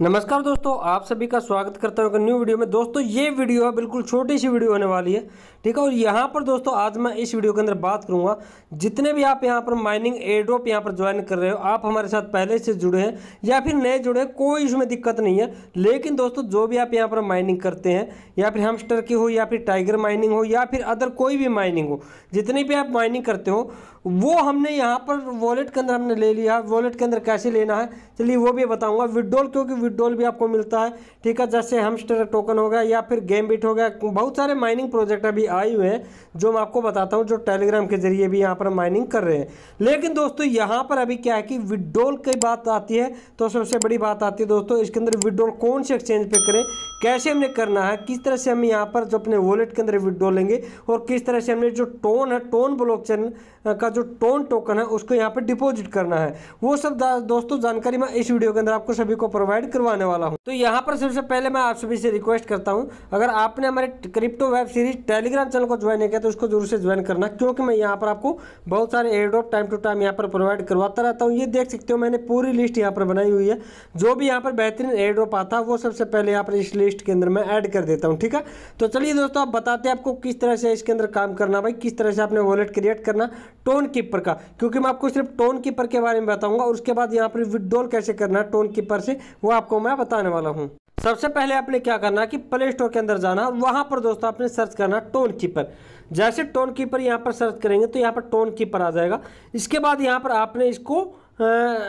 नमस्कार दोस्तों आप सभी का स्वागत करता हूँ न्यू वीडियो में दोस्तों ये वीडियो है बिल्कुल छोटी सी वीडियो होने वाली है ठीक है और यहाँ पर दोस्तों आज मैं इस वीडियो के अंदर बात करूँगा जितने भी आप यहाँ पर माइनिंग एड्रोप यहाँ पर ज्वाइन कर रहे हो आप हमारे साथ पहले से जुड़े हैं या फिर नए जुड़े हैं कोई इसमें दिक्कत नहीं है लेकिन दोस्तों जो भी आप यहाँ पर माइनिंग करते हैं या फिर हमस्टर की हो या फिर टाइगर माइनिंग हो या फिर अदर कोई भी माइनिंग हो जितनी भी आप माइनिंग करते हो वो हमने यहाँ पर वॉलेट के अंदर हमने ले लिया है वॉलेट के अंदर कैसे लेना है चलिए वो भी बताऊंगा विड्रॉल क्योंकि विड्रॉल भी आपको मिलता है ठीक है जैसे हमस्टर टोकन हो गया या फिर गेम बिट हो गया बहुत सारे माइनिंग प्रोजेक्ट अभी आए हुए हैं जो मैं आपको बताता हूँ जो टेलीग्राम के जरिए भी यहाँ पर माइनिंग कर रहे हैं लेकिन दोस्तों यहाँ पर अभी क्या है कि विड्रॉल की बात आती है तो सबसे बड़ी बात आती है दोस्तों इसके अंदर विड्रॉल कौन से एक्सचेंज पर करें कैसे हमने करना है किस तरह से हम यहाँ पर जो अपने वॉलेट के अंदर विड्रॉल लेंगे और किस तरह से हमने जो टोन है टोन ब्लॉक का का जो टोन टोकन है उसको यहाँ पर डिपॉजिट करना है वो सब दोस्तों जानकारी मैं इस वीडियो के अंदर आपको सभी को प्रोवाइड करवाने वाला हूँ तो यहाँ पर सबसे पहले मैं आप सभी से रिक्वेस्ट करता हूँ अगर आपने हमारे crypto web series Telegram channel को ज्वाइन नहीं किया तो उसको जरूर से ज्वाइन करना क्योंकि मैं यहाँ पर आपको बहुत सारे एयरड्रॉप टाइम टू टाइम यहाँ पर प्रोवाइड करवाता रहता हूँ ये देख सकते हो मैंने पूरी लिस्ट यहाँ पर बनाई हुई है जो भी यहाँ पर बेहतरीन एयरड्रॉप आता है वो सबसे पहले यहाँ पर इस लिस्ट के अंदर मैं ऐड कर देता हूँ ठीक है तो चलिए दोस्तों आप बताते हैं आपको किस तरह से इसके अंदर काम करना भाई किस तरह से आपने वॉलेट क्रिएट करना टोन टोन कीपर का क्योंकि मैं आपको सिर्फ टोन कीपर के बारे में बताऊंगा और उसके बाद यहाँ पर विदड्रॉल कैसे करना है टोन कीपर से वो आपको मैं बताने वाला हूँ सबसे पहले आपने क्या करना कि प्ले स्टोर के अंदर जाना वहां पर दोस्तों आपने सर्च करना टोन कीपर जैसे टोन कीपर यहाँ पर सर्च करेंगे तो यहाँ पर टोन कीपर आ जाएगा इसके बाद यहाँ पर आपने इसको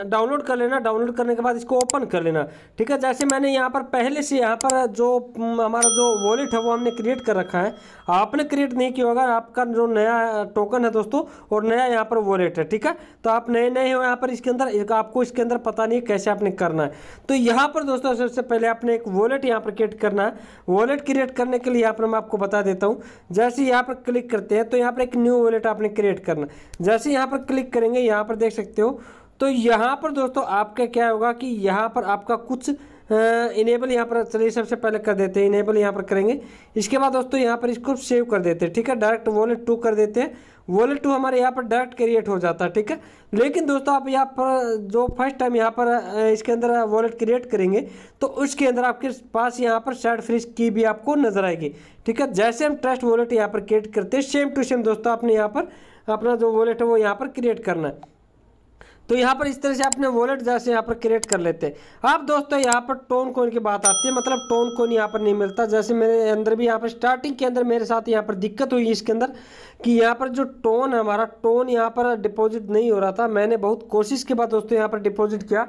डाउनलोड कर लेना डाउनलोड करने के बाद इसको ओपन कर लेना ठीक है जैसे मैंने यहाँ पर पहले से यहाँ पर जो हमारा जो वॉलेट है वो हमने क्रिएट कर रखा है आपने क्रिएट नहीं किया होगा आपका जो नया टोकन है दोस्तों और नया यहाँ पर वॉलेट है ठीक है तो आप नए नए हो यहाँ पर इसके अंदर आपको इसके अंदर पता नहीं कैसे आपने करना है तो यहाँ पर दोस्तों सबसे पहले आपने एक वॉलेट यहाँ पर क्रिएट करना है वॉलेट क्रिएट करने के लिए यहाँ पर मैं आपको बता देता हूँ जैसे यहाँ पर क्लिक करते हैं तो यहाँ पर एक न्यू वॉलेट आपने क्रिएट करना जैसे यहाँ पर क्लिक करेंगे यहाँ पर देख सकते हो तो यहाँ पर दोस्तों आपका क्या होगा कि यहाँ पर आपका कुछ इनेबल यहाँ पर चलिए सबसे पहले कर देते हैं इनेबल यहाँ पर करेंगे इसके बाद दोस्तों यहाँ पर इसको सेव कर देते हैं ठीक है डायरेक्ट वॉलेट टू कर देते हैं वॉलेट टू हमारे यहाँ पर डायरेक्ट क्रिएट हो जाता है ठीक है लेकिन दोस्तों आप यहाँ पर जो फर्स्ट टाइम यहाँ पर इसके अंदर वॉलेट क्रिएट करेंगे तो उसके अंदर आपके पास यहाँ पर साइड फ्रिज की भी आपको नजर आएगी ठीक है जैसे हम ट्रस्ट वॉलेट यहाँ पर क्रिएट करते हैं सेम टू सेम दोस्तों आपने यहाँ पर अपना जो वॉलेट है वो यहाँ पर क्रिएट करना है तो यहाँ पर इस तरह से अपने वॉलेट जैसे यहाँ पर क्रिएट कर लेते हैं अब दोस्तों यहाँ पर टोन कोइन की बात आती है मतलब टोन कोइन यहाँ पर नहीं मिलता जैसे मेरे अंदर भी यहाँ पर स्टार्टिंग के अंदर मेरे साथ यहाँ पर दिक्कत हुई इसके अंदर कि यहाँ पर जो टोन है हमारा टोन यहाँ पर डिपॉजिट नहीं हो रहा था मैंने बहुत कोशिश के बाद दोस्तों यहाँ पर डिपॉजिट किया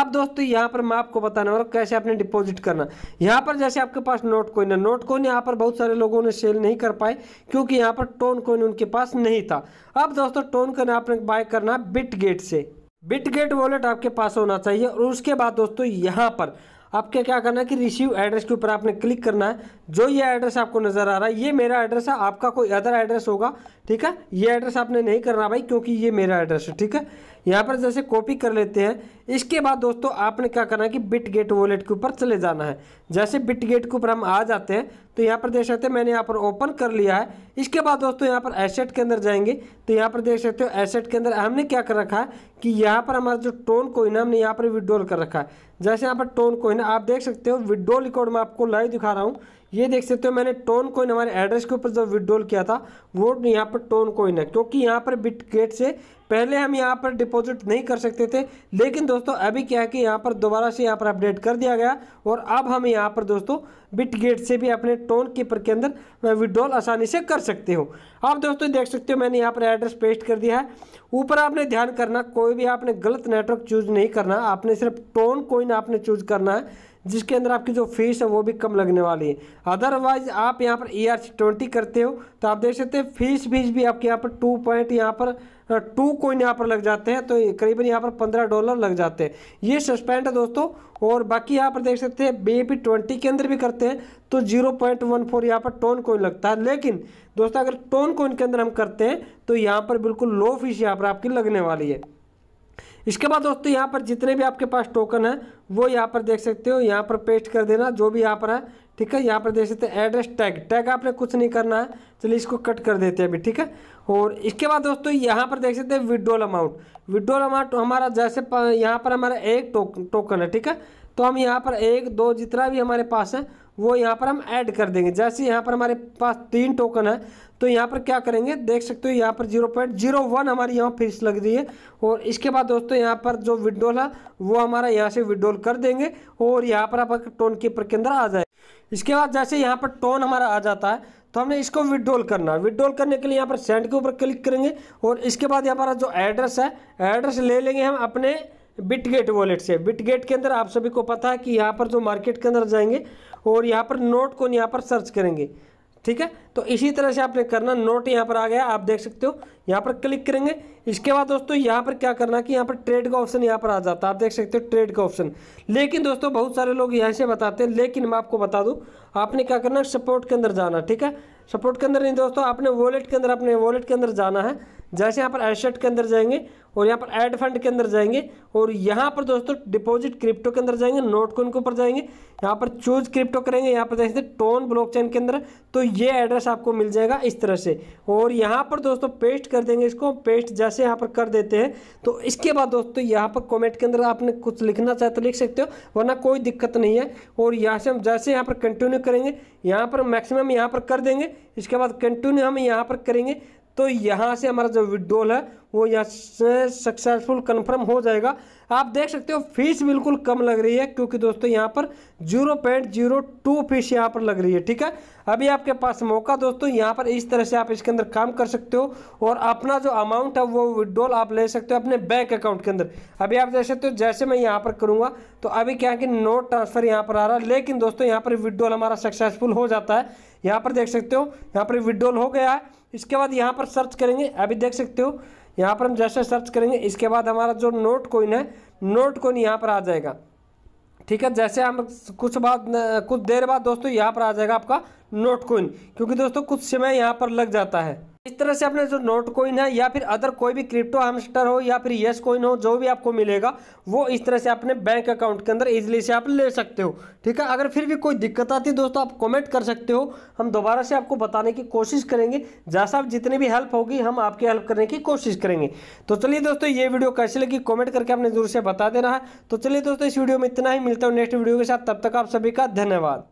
अब दोस्तों यहाँ पर मैं आपको बताने वाला कैसे आपने डिपॉजिट करना यहाँ पर जैसे आपके पास नोट कोइन है नोट कोइन यहाँ पर बहुत सारे लोगों ने सेल नहीं कर पाए क्योंकि यहाँ पर टोन कोइन उनके पास नहीं था अब दोस्तों टोन कोइन आपने बाय करना बिट गेट से बिटगेट वॉलेट आपके पास होना चाहिए और उसके बाद दोस्तों यहाँ पर आपके क्या करना है कि रिसीव एड्रेस के ऊपर आपने क्लिक करना है जो ये एड्रेस आपको नज़र आ रहा है ये मेरा एड्रेस है आपका कोई अदर एड्रेस होगा ठीक है ये एड्रेस आपने नहीं करना भाई क्योंकि ये मेरा एड्रेस है ठीक है यहाँ पर जैसे कॉपी कर लेते हैं इसके बाद दोस्तों आपने क्या करना है कि बिट गेट वॉलेट के ऊपर चले जाना है जैसे बिट गेट के ऊपर हम आ जाते हैं तो यहाँ पर देख सकते हैं मैंने यहाँ पर ओपन कर लिया है इसके बाद दोस्तों यहाँ पर एसेट के अंदर जाएंगे तो यहाँ पर देख सकते हो एसेट के अंदर हमने क्या कर रखा है कि यहाँ पर हमारा जो टोन कोइन है हमने यहाँ पर विड्रॉल कर रखा है जैसे यहाँ पर टोन कोइन आप देख सकते हो विड्रो रिकॉर्ड में आपको लाइव दिखा रहा हूँ ये देख सकते हो मैंने टोन कोइन हमारे एड्रेस के ऊपर जो विड्रॉल किया था वो यहाँ पर टोन कोइन है क्योंकि यहाँ पर बिट गेट से पहले हम यहाँ पर डिपॉजिट नहीं कर सकते थे लेकिन दोस्तों अभी क्या है कि यहाँ पर दोबारा से यहाँ पर अपडेट कर दिया गया और अब हम यहाँ पर दोस्तों बिट गेट से भी अपने टोन कीपर के अंदर विड्रॉल आसानी से कर सकते हो आप दोस्तों देख सकते हो मैंने यहाँ पर एड्रेस पेस्ट कर दिया है ऊपर आपने ध्यान करना कोई भी आपने गलत नेटवर्क चूज नहीं करना आपने सिर्फ टोन कोइन आपने चूज करना है जिसके अंदर आपकी जो फीस है वो भी कम लगने वाली है अदरवाइज आप यहाँ पर ई आर सी ट्वेंटी करते हो तो आप देख सकते हैं फीस फीस भी आपके यहाँ पर टू पॉइंट यहाँ पर टू कोइन यहाँ पर लग जाते हैं तो करीबन यहाँ पर पंद्रह डॉलर लग जाते हैं ये सस्पेंड है दोस्तों और बाकी यहाँ पर देख सकते हैं बी पी ट्वेंटी के अंदर भी करते हैं तो जीरो पॉइंट वन फोर यहाँ पर टोन कोइन लगता है लेकिन दोस्तों अगर टोन कोइन के अंदर हम करते हैं तो यहाँ पर बिल्कुल लो फीस यहाँ पर आपकी लगने वाली है इसके बाद दोस्तों यहाँ पर जितने भी आपके पास टोकन है वो यहाँ पर देख सकते हो यहाँ पर पेस्ट कर देना जो भी यहाँ पर है ठीक है यहाँ पर देख सकते हैं एड्रेस टैग टैग आपने कुछ नहीं करना है चलिए इसको कट कर देते हैं अभी ठीक है और इसके बाद दोस्तों यहाँ पर देख सकते हैं विड्रोल अमाउंट विड्रोल अमाउंट हमारा जैसे यहाँ पर हमारा एक टोकन है ठीक है तो हम यहाँ पर एक दो जितना भी हमारे पास है वो यहाँ पर हम ऐड कर देंगे जैसे यहाँ पर हमारे पास तीन टोकन है तो यहाँ पर क्या करेंगे देख सकते हो यहाँ पर जीरो पॉइंट जीरो वन हमारी यहाँ फीस लग रही है और इसके बाद दोस्तों यहाँ पर जो विड्रोल है वो हमारा यहाँ से विड्रोल कर देंगे और यहाँ पर आप टोन कीपर के अंदर आ जाए इसके बाद जैसे यहाँ पर टोन हमारा आ जाता है तो हमने इसको विड्रोल करना है विड्रोल करने के लिए यहाँ पर सेंड के ऊपर क्लिक करेंगे और इसके बाद यहाँ पर जो एड्रेस है एड्रेस ले लेंगे हम अपने बिटगेट वॉलेट से बिटगेट के अंदर आप सभी को पता है कि यहाँ पर जो मार्केट के अंदर जाएंगे और यहाँ पर नोट को यहाँ पर सर्च करेंगे ठीक है तो इसी तरह से आपने करना नोट यहाँ पर आ गया आप देख सकते हो यहाँ पर क्लिक करेंगे इसके बाद दोस्तों यहाँ पर क्या करना कि यहाँ पर ट्रेड का ऑप्शन यहाँ पर आ जाता है आप देख सकते हो ट्रेड का ऑप्शन लेकिन दोस्तों बहुत सारे लोग यहाँ से बताते हैं लेकिन मैं आपको बता दूँ आपने क्या करना सपोर्ट के अंदर जाना ठीक है सपोर्ट के अंदर नहीं दोस्तों आपने वॉलेट के अंदर अपने वॉलेट के अंदर जाना है जैसे यहाँ पर एसेट के अंदर जाएंगे और यहाँ पर एड फंड के अंदर जाएंगे और यहाँ पर दोस्तों डिपॉजिट क्रिप्टो के अंदर जाएंगे नोट कॉन के ऊपर जाएंगे यहाँ पर चूज क्रिप्टो करेंगे यहाँ पर जैसे टोन ब्लॉकचेन के अंदर तो ये एड्रेस आपको मिल जाएगा इस तरह से और यहाँ पर दोस्तों पेस्ट कर देंगे इसको पेस्ट जैसे यहाँ पर कर देते हैं तो इसके बाद दोस्तों यहाँ पर कॉमेंट के अंदर आपने कुछ लिखना चाहे तो लिख सकते हो वरना कोई दिक्कत नहीं है और यहाँ से हम जैसे यहाँ पर कंटिन्यू करेंगे यहाँ पर मैक्सिमम यहाँ पर कर देंगे इसके बाद कंटिन्यू हम यहाँ पर करेंगे तो यहाँ से हमारा जो विड्रोल है वो यहाँ से सक्सेसफुल कन्फर्म हो जाएगा आप देख सकते हो फीस बिल्कुल कम लग रही है क्योंकि दोस्तों यहाँ पर zero point zero two fees यहाँ पर लग रही है ठीक है अभी आपके पास मौका दोस्तों यहाँ पर इस तरह से आप इसके अंदर काम कर सकते हो और अपना जो अमाउंट है वो विड्रॉल आप ले सकते हो अपने बैंक अकाउंट के अंदर अभी आप देख सकते हो जैसे मैं यहाँ पर करूँगा तो अभी क्या है कि नो ट्रांसफ़र यहाँ पर आ रहा है लेकिन दोस्तों यहाँ पर विड्रॉल हमारा सक्सेसफुल हो जाता है यहाँ पर देख सकते हो यहाँ पर विड्रॉल हो गया है इसके बाद यहाँ पर सर्च करेंगे अभी देख सकते हो यहाँ पर हम जैसे सर्च करेंगे इसके बाद हमारा जो नोट कोइन है नोट कोइन यहाँ पर आ जाएगा ठीक है जैसे हम कुछ बाद कुछ देर बाद दोस्तों यहाँ पर आ जाएगा आपका नोट कोइन क्योंकि दोस्तों कुछ समय यहाँ पर लग जाता है इस तरह से अपने जो नोट कॉइन है या फिर अदर कोई भी क्रिप्टो हमस्टर हो या फिर येस कॉइन हो जो भी आपको मिलेगा वो इस तरह से अपने बैंक अकाउंट के अंदर इजिली से आप ले सकते हो ठीक है अगर फिर भी कोई दिक्कत आती है दोस्तों आप कमेंट कर सकते हो हम दोबारा से आपको बताने की कोशिश करेंगे जैसा आप जितनी भी हेल्प होगी हम आपकी हेल्प करने की कोशिश करेंगे तो चलिए दोस्तों ये वीडियो कैसे लगी कॉमेंट करके आपने जरूर से बता देना है तो चलिए दोस्तों इस वीडियो में इतना ही मिलता हूँ नेक्स्ट वीडियो के साथ तब तक आप सभी का धन्यवाद